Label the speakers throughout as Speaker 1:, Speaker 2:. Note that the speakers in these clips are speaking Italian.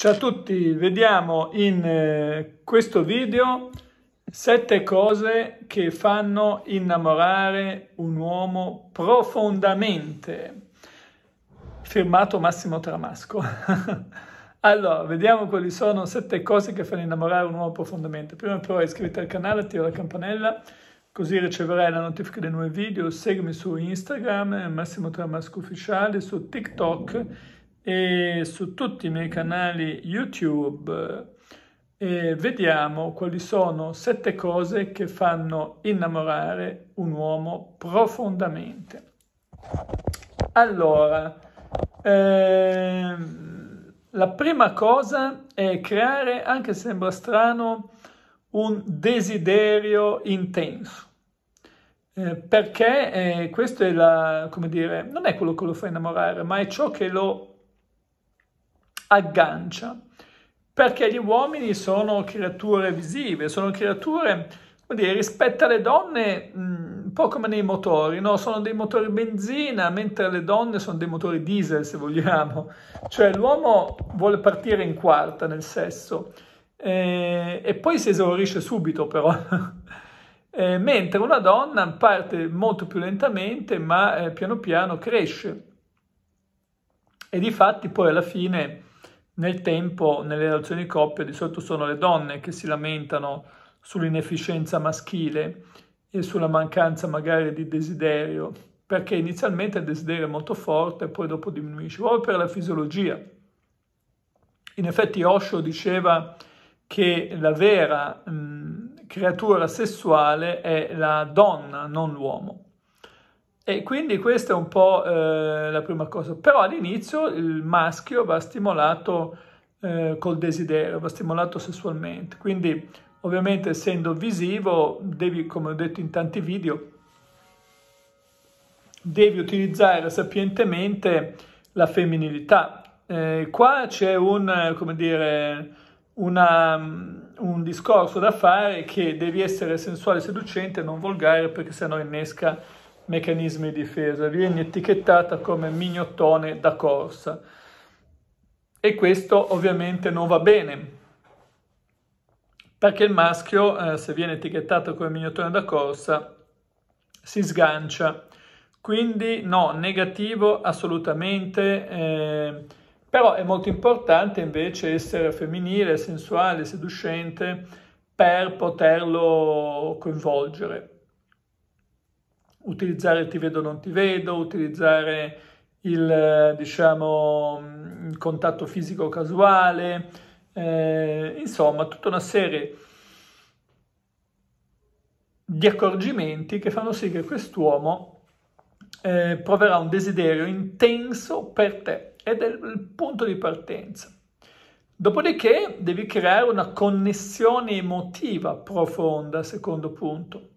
Speaker 1: Ciao a tutti, vediamo in eh, questo video sette cose che fanno innamorare un uomo profondamente. Firmato Massimo Tramasco. allora, vediamo quali sono sette cose che fanno innamorare un uomo profondamente. Prima però iscriviti al canale, attiva la campanella, così riceverai la notifica dei nuovi video. Seguimi su Instagram, Massimo Tramasco Ufficiale, su TikTok e su tutti i miei canali YouTube e vediamo quali sono sette cose che fanno innamorare un uomo profondamente. Allora, ehm, la prima cosa è creare, anche se sembra strano, un desiderio intenso. Eh, perché eh, questo è la, come dire, non è quello che lo fa innamorare, ma è ciò che lo aggancia, perché gli uomini sono creature visive, sono creature, dire, rispetto alle donne, mm, un po' come nei motori, no? sono dei motori benzina, mentre le donne sono dei motori diesel, se vogliamo. Cioè l'uomo vuole partire in quarta nel sesso eh, e poi si esaurisce subito però. eh, mentre una donna parte molto più lentamente ma eh, piano piano cresce e di fatti poi alla fine nel tempo, nelle relazioni di coppia, di solito sono le donne che si lamentano sull'inefficienza maschile e sulla mancanza magari di desiderio, perché inizialmente il desiderio è molto forte e poi dopo diminuisce, proprio per la fisiologia. In effetti Osho diceva che la vera mh, creatura sessuale è la donna, non l'uomo. E quindi questa è un po' eh, la prima cosa. Però all'inizio il maschio va stimolato eh, col desiderio, va stimolato sessualmente. Quindi ovviamente essendo visivo, devi, come ho detto in tanti video, devi utilizzare sapientemente la femminilità. Eh, qua c'è un, come dire, una, un discorso da fare che devi essere sensuale e seducente, non volgare, perché sennò innesca meccanismi di difesa, viene etichettata come mignottone da corsa e questo ovviamente non va bene perché il maschio eh, se viene etichettato come mignottone da corsa si sgancia quindi no, negativo assolutamente eh, però è molto importante invece essere femminile, sensuale, seducente per poterlo coinvolgere utilizzare ti vedo non ti vedo, utilizzare il, eh, diciamo, mm, il contatto fisico casuale, eh, insomma tutta una serie di accorgimenti che fanno sì che quest'uomo eh, proverà un desiderio intenso per te ed è il punto di partenza. Dopodiché devi creare una connessione emotiva profonda, secondo punto.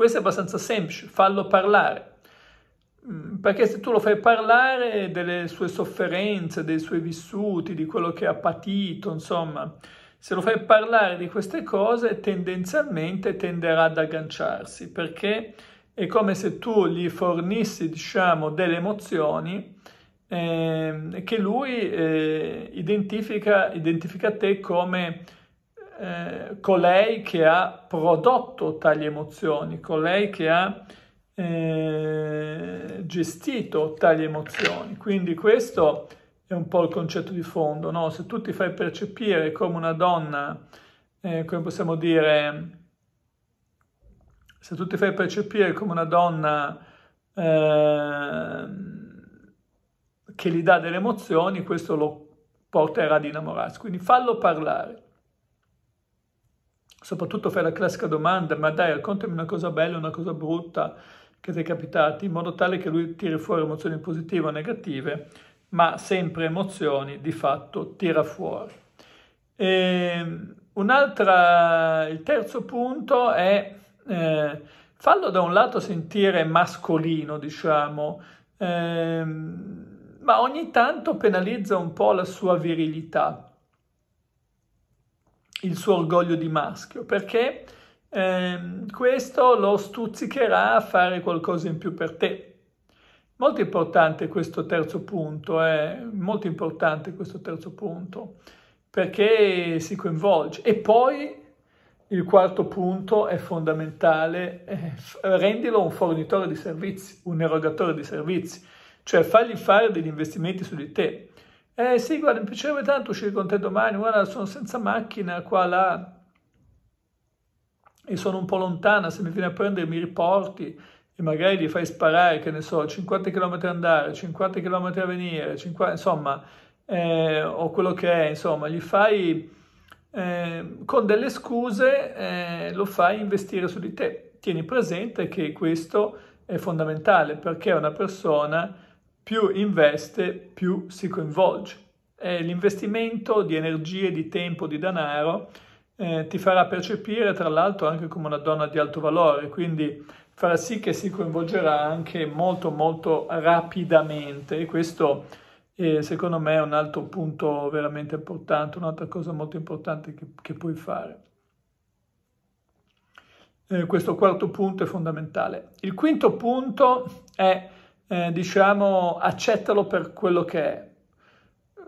Speaker 1: Questo è abbastanza semplice, fallo parlare, mm, perché se tu lo fai parlare delle sue sofferenze, dei suoi vissuti, di quello che ha patito, insomma, se lo fai parlare di queste cose, tendenzialmente tenderà ad agganciarsi, perché è come se tu gli fornissi, diciamo, delle emozioni eh, che lui eh, identifica, identifica te come eh, colei che ha prodotto tali emozioni, colei che ha eh, gestito tali emozioni. Quindi questo è un po' il concetto di fondo, no? Se tu ti fai percepire come una donna, eh, come possiamo dire, se tu ti fai percepire come una donna ehm, che gli dà delle emozioni, questo lo porterà ad innamorarsi. Quindi fallo parlare soprattutto fai la classica domanda, ma dai, raccontami una cosa bella, una cosa brutta che ti è capitata, in modo tale che lui tiri fuori emozioni positive o negative, ma sempre emozioni di fatto tira fuori. E ehm, un'altra, il terzo punto è eh, fallo da un lato sentire mascolino, diciamo, eh, ma ogni tanto penalizza un po' la sua virilità il suo orgoglio di maschio, perché ehm, questo lo stuzzicherà a fare qualcosa in più per te. Molto importante questo terzo punto, è eh? molto importante questo terzo punto, perché si coinvolge. E poi il quarto punto è fondamentale, eh, rendilo un fornitore di servizi, un erogatore di servizi, cioè fagli fare degli investimenti su di te. Eh sì, guarda, mi piacerebbe tanto uscire con te domani, guarda, sono senza macchina qua, là, e sono un po' lontana, se mi vieni a prendere mi riporti e magari li fai sparare, che ne so, 50 km andare, 50 km a venire, 50, insomma, eh, o quello che è, insomma, gli fai... Eh, con delle scuse eh, lo fai investire su di te. Tieni presente che questo è fondamentale perché una persona più investe, più si coinvolge. E l'investimento di energie, di tempo, di denaro eh, ti farà percepire tra l'altro anche come una donna di alto valore, quindi farà sì che si coinvolgerà anche molto molto rapidamente e questo eh, secondo me è un altro punto veramente importante, un'altra cosa molto importante che, che puoi fare. Eh, questo quarto punto è fondamentale. Il quinto punto è eh, diciamo, accettalo per quello che è.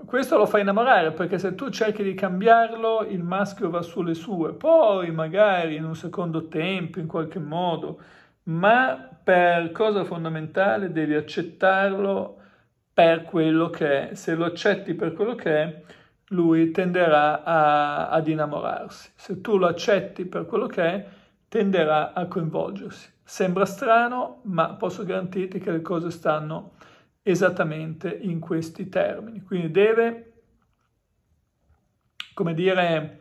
Speaker 1: Questo lo fa innamorare perché se tu cerchi di cambiarlo il maschio va sulle sue, poi magari in un secondo tempo, in qualche modo, ma per cosa fondamentale devi accettarlo per quello che è. Se lo accetti per quello che è, lui tenderà a, ad innamorarsi. Se tu lo accetti per quello che è, tenderà a coinvolgersi. Sembra strano, ma posso garantirti che le cose stanno esattamente in questi termini. Quindi deve, come dire,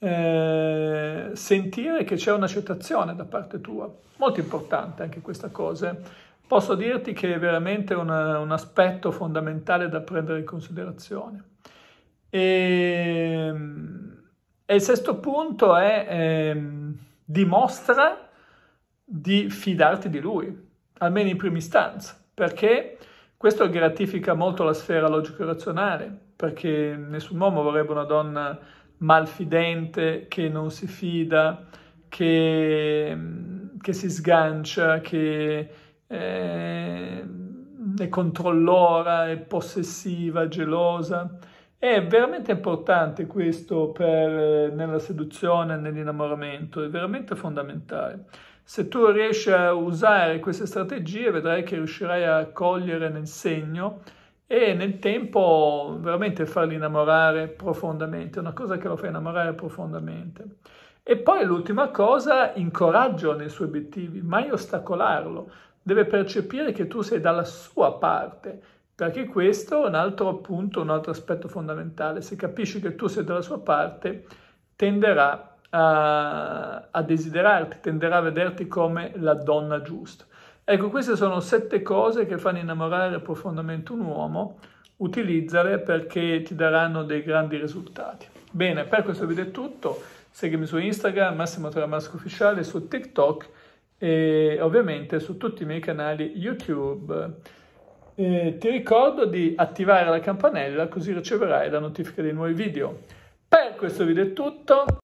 Speaker 1: eh, sentire che c'è un'accettazione da parte tua. Molto importante anche questa cosa. Posso dirti che è veramente una, un aspetto fondamentale da prendere in considerazione. E, ehm, e il sesto punto è... Eh, dimostra di fidarti di lui, almeno in prima istanza, perché questo gratifica molto la sfera logico-razionale, perché nessun uomo vorrebbe una donna malfidente, che non si fida, che, che si sgancia, che eh, è controllora, è possessiva, gelosa. È veramente importante questo per, eh, nella seduzione, nell'innamoramento, è veramente fondamentale. Se tu riesci a usare queste strategie vedrai che riuscirai a cogliere nel segno e nel tempo veramente farli innamorare profondamente, è una cosa che lo fa innamorare profondamente. E poi l'ultima cosa, incoraggio nei suoi obiettivi, mai ostacolarlo. Deve percepire che tu sei dalla sua parte perché questo è un altro punto, un altro aspetto fondamentale. Se capisci che tu sei dalla sua parte, tenderà a, a desiderarti, tenderà a vederti come la donna giusta. Ecco, queste sono sette cose che fanno innamorare profondamente un uomo, utilizzale perché ti daranno dei grandi risultati. Bene, per questo video è tutto, seguimi su Instagram, Massimo Tramasco Ufficiale, su TikTok e ovviamente su tutti i miei canali YouTube. Eh, ti ricordo di attivare la campanella così riceverai la notifica dei nuovi video. Per questo video è tutto.